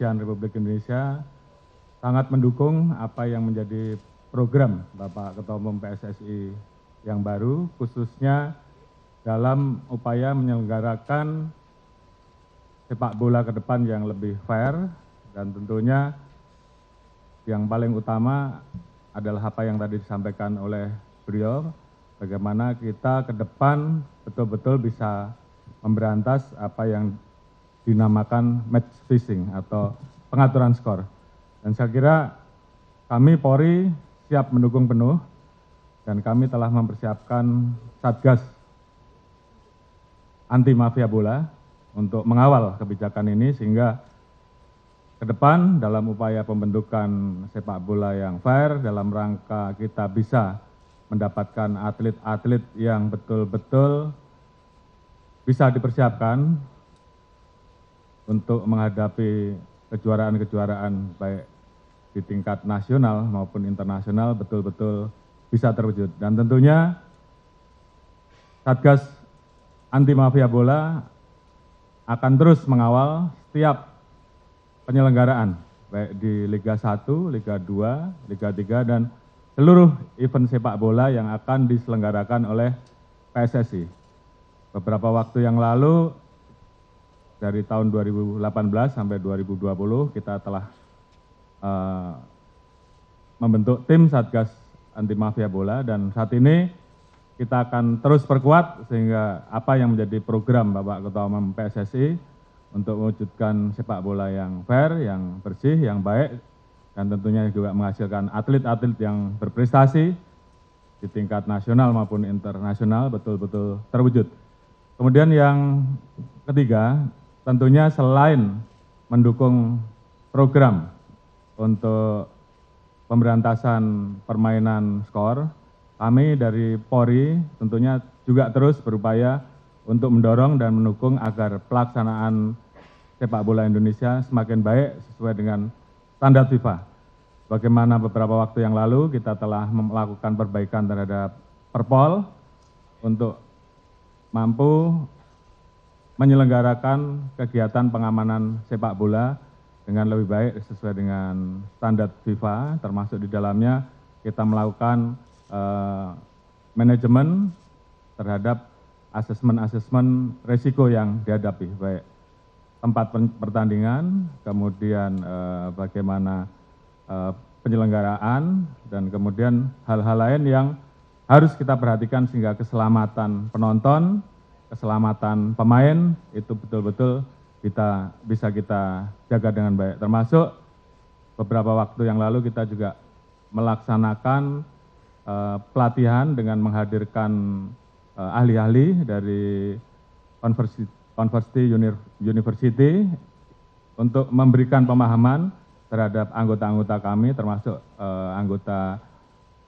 kepolisian republik indonesia sangat mendukung apa yang menjadi program Bapak Ketua Umum PSSI yang baru, khususnya dalam upaya menyelenggarakan sepak bola ke depan yang lebih fair dan tentunya yang paling utama adalah apa yang tadi disampaikan oleh beliau, bagaimana kita ke depan betul-betul bisa memberantas apa yang dinamakan match fishing atau pengaturan skor. Dan saya kira kami Polri siap mendukung penuh dan kami telah mempersiapkan Satgas anti mafia bola untuk mengawal kebijakan ini sehingga ke depan dalam upaya pembentukan sepak bola yang fair dalam rangka kita bisa mendapatkan atlet-atlet yang betul-betul bisa dipersiapkan untuk menghadapi kejuaraan kejuaraan baik di tingkat nasional maupun internasional betul-betul bisa terwujud. Dan tentunya Satgas Anti Mafia Bola akan terus mengawal setiap penyelenggaraan baik di Liga 1, Liga 2, Liga 3 dan seluruh event sepak bola yang akan diselenggarakan oleh PSSI. Beberapa waktu yang lalu dari tahun 2018 sampai 2020 kita telah uh, membentuk tim Satgas Anti Mafia Bola dan saat ini kita akan terus perkuat sehingga apa yang menjadi program Bapak Ketua Umum PSSI untuk mewujudkan sepak bola yang fair, yang bersih, yang baik dan tentunya juga menghasilkan atlet-atlet yang berprestasi di tingkat nasional maupun internasional betul-betul terwujud. Kemudian yang ketiga, tentunya selain mendukung program untuk pemberantasan permainan skor, kami dari Polri tentunya juga terus berupaya untuk mendorong dan mendukung agar pelaksanaan sepak bola Indonesia semakin baik sesuai dengan standar FIFA. Bagaimana beberapa waktu yang lalu kita telah melakukan perbaikan terhadap Perpol untuk mampu menyelenggarakan kegiatan pengamanan sepak bola dengan lebih baik sesuai dengan standar fifa termasuk di dalamnya kita melakukan eh, manajemen terhadap asesmen-asesmen risiko yang dihadapi baik tempat pertandingan kemudian eh, bagaimana eh, penyelenggaraan dan kemudian hal-hal lain yang harus kita perhatikan sehingga keselamatan penonton keselamatan pemain itu betul betul kita bisa kita jaga dengan baik. Termasuk beberapa waktu yang lalu kita juga melaksanakan uh, pelatihan dengan menghadirkan uh, ahli-ahli dari University, University untuk memberikan pemahaman terhadap anggota-anggota kami termasuk uh, anggota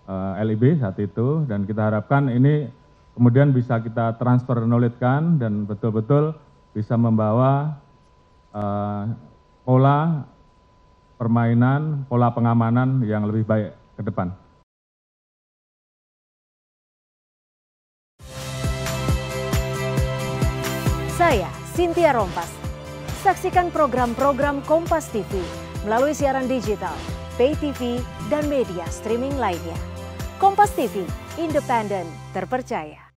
uh, LIB saat itu dan kita harapkan ini kemudian bisa kita transfer knowledge kan dan betul betul bisa membawa eh, pola permainan, pola pengamanan yang lebih baik ke depan. Saya, Cynthia Rompas. Saksikan program-program Kompas TV melalui siaran digital, pay TV, dan media streaming lainnya. Kompas TV, independen terpercaya